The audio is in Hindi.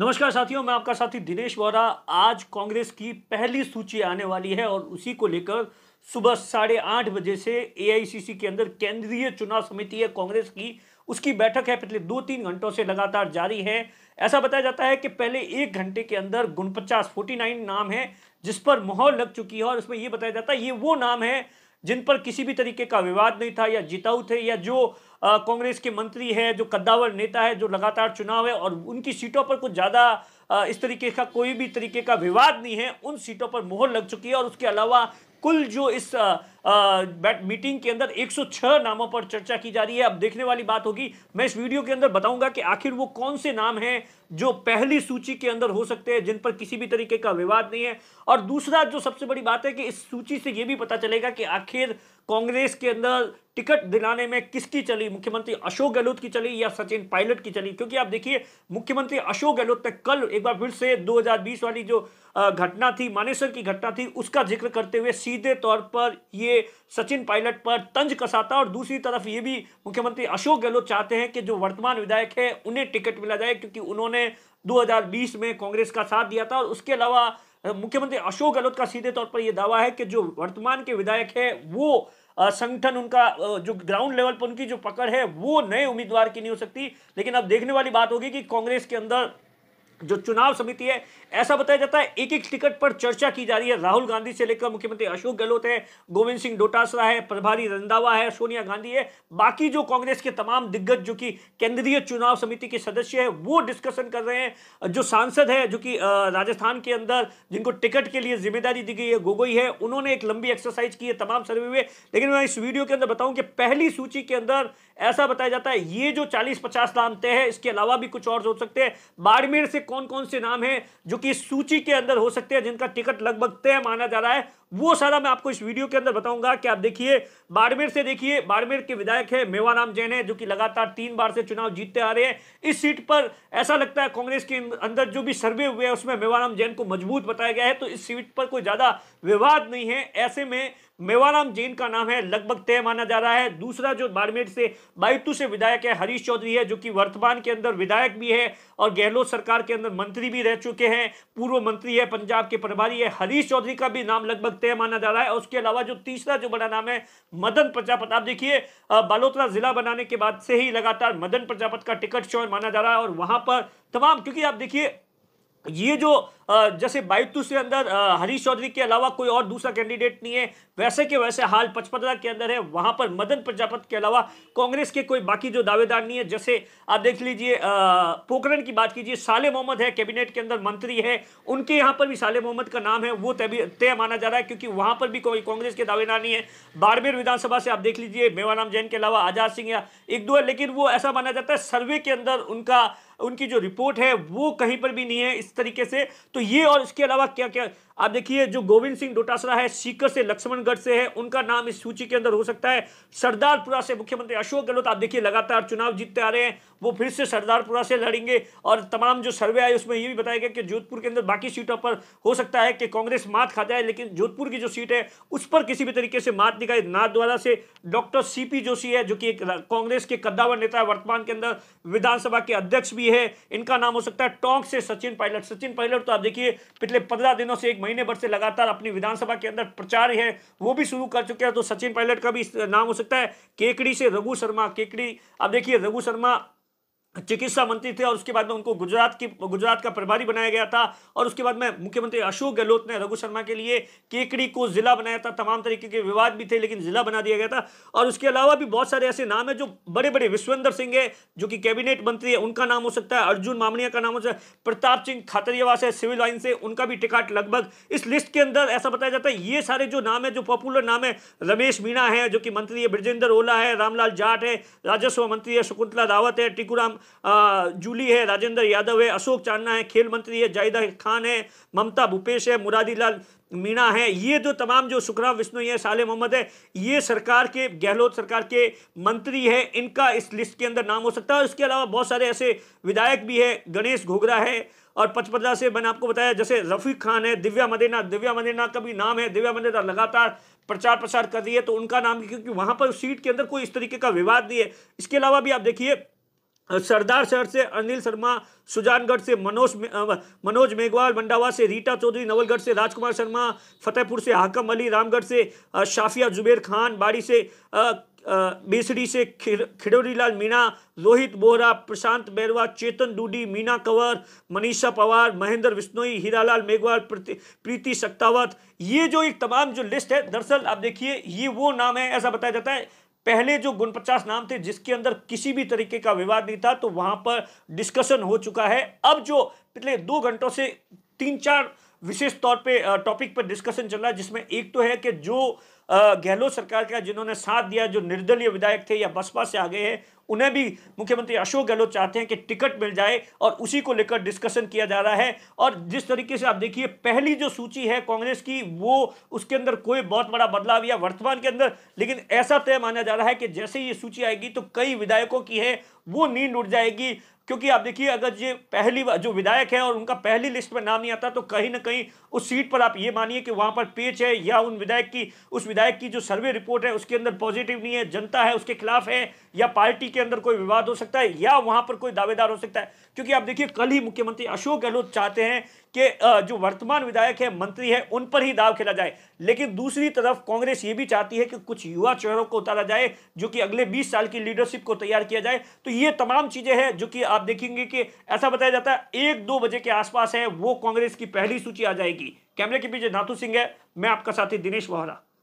नमस्कार साथियों मैं आपका साथी दिनेश वोरा आज कांग्रेस की पहली सूची आने वाली है और उसी को लेकर सुबह साढ़े आठ बजे से एआईसीसी के अंदर केंद्रीय चुनाव समिति है कांग्रेस की उसकी बैठक है पिछले दो तीन घंटों से लगातार जारी है ऐसा बताया जाता है कि पहले एक घंटे के अंदर गुणपचास फोर्टी नाइन नाम है जिस पर मोहर लग चुकी है और उसमें ये बताया जाता है ये वो नाम है जिन पर किसी भी तरीके का विवाद नहीं था या जिताऊ थे या जो कांग्रेस के मंत्री है जो कद्दावर नेता है जो लगातार चुनाव है और उनकी सीटों पर कुछ ज़्यादा इस तरीके का कोई भी तरीके का विवाद नहीं है उन सीटों पर मोहर लग चुकी है और उसके अलावा कुल जो इस बैट मीटिंग के अंदर 106 नामों पर चर्चा की जा रही है अब देखने वाली बात होगी मैं इस वीडियो के अंदर बताऊंगा कि आखिर वो कौन से नाम हैं जो पहली सूची के अंदर हो सकते हैं जिन पर किसी भी तरीके का विवाद नहीं है और दूसरा जो सबसे बड़ी बात है कि इस सूची से ये भी पता चलेगा कि आखिर कांग्रेस के अंदर टिकट दिलाने में किसकी चली मुख्यमंत्री अशोक गहलोत की चली या सचिन पायलट की चली क्योंकि आप देखिए मुख्यमंत्री अशोक गहलोत ने कल एक बार फिर से 2020 वाली जो घटना थी मानेसर की घटना थी उसका जिक्र करते हुए सीधे तौर पर ये लिए सचिन पायलट पर तंज कसा था और दूसरी तरफ ये भी मुख्यमंत्री अशोक गहलोत चाहते हैं कि जो वर्तमान विधायक है उन्हें टिकट मिला जाए क्योंकि उन्होंने 2020 में कांग्रेस का साथ दिया था और उसके अलावा मुख्यमंत्री अशोक गहलोत का सीधे तौर पर यह दावा है कि जो वर्तमान के विधायक है वो संगठन उनका जो ग्राउंड लेवल पर उनकी जो पकड़ है वो नए उम्मीदवार की नहीं हो सकती लेकिन अब देखने वाली बात होगी कि कांग्रेस के अंदर जो चुनाव समिति है ऐसा बताया जाता है एक एक टिकट पर चर्चा की जा रही है राहुल गांधी से लेकर मुख्यमंत्री अशोक गहलोत है गोविंद सिंह डोटासरा है प्रभारी रंधावा है सोनिया गांधी है बाकी जो कांग्रेस के तमाम दिग्गज जो कि केंद्रीय चुनाव समिति के सदस्य है वो डिस्कशन कर रहे हैं जो सांसद है जो कि राजस्थान के अंदर जिनको टिकट के लिए जिम्मेदारी दी गई है गोगोई है उन्होंने एक लंबी एक्सरसाइज की है तमाम सर्वे हुए लेकिन मैं इस वीडियो के अंदर बताऊं कि पहली सूची के अंदर ऐसा बताया जाता है ये जो चालीस पचास नाम तय है इसके अलावा भी कुछ और सोच सकते हैं बाड़मेर से कौन कौन से नाम हैं जो कि सूची के अंदर हो सकते हैं जिनका टिकट लगभग तय माना जा रहा है वो सारा मैं आपको इस वीडियो के अंदर बताऊंगा कि आप देखिए बाड़मेर से देखिए बाड़मेर के विधायक है मेवाराम जैन है जो कि लगातार तीन बार से चुनाव जीतते आ रहे हैं इस सीट पर ऐसा लगता है कांग्रेस के अंदर जो भी सर्वे हुए हैं उसमें मेवाराम जैन को मजबूत बताया गया है तो इस सीट पर कोई ज़्यादा विवाद नहीं है ऐसे में मेवाराम जैन का नाम है लगभग तय माना जा रहा है दूसरा जो बाड़मेर से बायतू से विधायक है हरीश चौधरी है जो कि वर्तमान के अंदर विधायक भी है और गहलोत सरकार के अंदर मंत्री भी रह चुके हैं पूर्व मंत्री है पंजाब के प्रभारी है हरीश चौधरी का भी नाम लगभग तय माना जा रहा है उसके अलावा जो तीसरा जो बड़ा नाम है मदन प्रजापत आप देखिए बालोतरा जिला बनाने के बाद से ही लगातार मदन प्रजापत का टिकट शोर माना जा रहा है और वहां पर तमाम क्योंकि आप देखिए ये जो जैसे बाइतू से अंदर हरीश चौधरी के अलावा कोई और दूसरा कैंडिडेट नहीं है वैसे के वैसे हाल पचपदरा के अंदर है वहां पर मदन प्रजापत के अलावा कांग्रेस के कोई बाकी जो दावेदार नहीं है जैसे आप देख लीजिए पोखरण की बात कीजिए साले मोहम्मद है कैबिनेट के अंदर मंत्री है उनके यहाँ पर भी साले मोहम्मद का नाम है वो तय तय माना जा रहा है क्योंकि वहाँ पर भी कोई कांग्रेस के दावेदार नहीं है बाड़मेर विधानसभा से आप देख लीजिए मेवाराम जैन के अलावा आजाद सिंह या एक दो है लेकिन वो ऐसा माना जाता है सर्वे के अंदर उनका उनकी जो रिपोर्ट है वो कहीं पर भी नहीं है इस तरीके से तो ये और इसके अलावा क्या क्या आप देखिए जो गोविंद सिंह डोटासरा है सीकर से लक्ष्मणगढ़ से है उनका नाम इस सूची के अंदर हो सकता है सरदारपुरा से मुख्यमंत्री अशोक गहलोत आप देखिए लगातार चुनाव जीतते आ रहे हैं वो फिर से सरदारपुरा से लड़ेंगे और तमाम जो सर्वे आए उसमें ये भी बताया गया कि जोधपुर के अंदर बाकी सीटों पर हो सकता है कि कांग्रेस मात खा जाए लेकिन जोधपुर की जो सीट है उस पर किसी भी तरीके से मात निकाले नाथद्वारा से डॉक्टर सीपी जोशी है जो कि एक कांग्रेस के कद्दावर नेता है वर्तमान के अंदर विधानसभा के अध्यक्ष भी भी है इनका नाम हो सकता है टोंक से सचिन पायलट सचिन पायलट तो आप देखिए पिछले पंद्रह दिनों से एक महीने भर से लगातार अपनी विधानसभा के अंदर प्रचार है वो भी शुरू कर चुके हैं तो सचिन पायलट का भी नाम हो सकता है केकड़ी से रघु शर्मा केकड़ी आप देखिए रघु शर्मा चिकित्सा मंत्री थे और उसके बाद में उनको गुजरात की गुजरात का प्रभारी बनाया गया था और उसके बाद में मुख्यमंत्री अशोक गहलोत ने रघु शर्मा के लिए केकड़ी को जिला बनाया था तमाम तरीके के विवाद भी थे लेकिन जिला बना दिया गया था और उसके अलावा भी बहुत सारे ऐसे नाम है जो बड़े बड़े विश्वेंद्र सिंह है जो कि कैबिनेट मंत्री है उनका नाम हो सकता है अर्जुन मामनिया का नाम हो सकता है प्रताप सिंह खातरियावास है सिविल लाइन से उनका भी टिकाट लगभग इस लिस्ट के अंदर ऐसा बताया जाता है ये सारे जो नाम है जो पॉपुलर नाम है रमेश मीणा है जो कि मंत्री है ब्रजेंद्र ओला है रामलाल जाट है राजस्व मंत्री है शकुंतला रावत है टिकूराम जूली है राजेंद्र यादव है अशोक चांदना है खेल मंत्री है जाहिदा खान है ममता भूपेश है मुरादी लाल मीणा है ये जो तमाम जो सुखराम विष्णु है साले मोहम्मद है ये सरकार के गहलोत सरकार के मंत्री है इनका इस लिस्ट के अंदर नाम हो सकता है इसके अलावा बहुत सारे ऐसे विधायक भी है गणेश घोगरा है और पचपदा से मैंने आपको बताया जैसे रफीक खान है दिव्या मदेना दिव्या मदेना का भी नाम है दिव्या मदेना लगातार प्रचार प्रसार कर रही है तो उनका नाम क्योंकि वहां पर सीट के अंदर कोई इस तरीके का विवाद नहीं है इसके अलावा भी आप देखिए सरदार शहर से अनिल शर्मा सुजानगढ़ से मनोज मनोज मेघवाल मंडावा से रीटा चौधरी नवलगढ़ से राजकुमार शर्मा फतेहपुर से हाकम अली रामगढ़ से शाफिया जुबेर खान बाड़ी से बेसड़ी से खिडौरीलाल मीणा रोहित बोहरा प्रशांत बैरवा चेतन डूडी मीना कंवर मनीषा पवार महेंद्र विश्नोई हीरालाल मेघवाल प्रीति सक्तावत ये जो एक तमाम जो लिस्ट है दरअसल आप देखिए ये वो नाम है ऐसा बताया जाता है पहले जो गुण पचास नाम थे जिसके अंदर किसी भी तरीके का विवाद नहीं था तो वहां पर डिस्कशन हो चुका है अब जो पिछले दो घंटों से तीन चार विशेष तौर पे टॉपिक पर डिस्कशन चल रहा है जिसमें एक तो है कि जो गहलोत सरकार का जिन्होंने साथ दिया जो निर्दलीय विधायक थे या बसपा से आ गए हैं उन्हें भी मुख्यमंत्री अशोक गहलोत चाहते हैं कि टिकट मिल जाए और उसी को लेकर डिस्कशन किया जा रहा है और जिस तरीके से आप देखिए पहली जो सूची है कांग्रेस की वो उसके अंदर कोई बहुत बड़ा बदलाव या वर्तमान के अंदर लेकिन ऐसा तय माना जा रहा है कि जैसे ये सूची आएगी तो कई विधायकों की है वो नींद उठ जाएगी क्योंकि आप देखिए अगर ये पहली जो विधायक है और उनका पहली लिस्ट में नाम नहीं आता तो कहीं ना कहीं उस सीट पर आप ये मानिए कि वहाँ पर पेच है या उन विधायक की उस विधायक की जो सर्वे रिपोर्ट है उसके अंदर पॉजिटिव नहीं है जनता है उसके खिलाफ है या पार्टी के अंदर कोई विवाद हो सकता है या वहां पर कोई दावेदार हो सकता है क्योंकि आप देखिए कल ही मुख्यमंत्री अशोक गहलोत चाहते हैं कि जो वर्तमान विधायक है मंत्री है उन पर ही दाव खेला जाए लेकिन दूसरी तरफ कांग्रेस ये भी चाहती है कि कुछ युवा चेहरों को उतारा जाए जो कि अगले 20 साल की लीडरशिप को तैयार किया जाए तो ये तमाम चीजें हैं जो कि आप देखेंगे कि ऐसा बताया जाता है एक दो बजे के आसपास है वो कांग्रेस की पहली सूची आ जाएगी कैमरे के पीछे धातु सिंह है मैं आपका साथी दिनेश वोहरा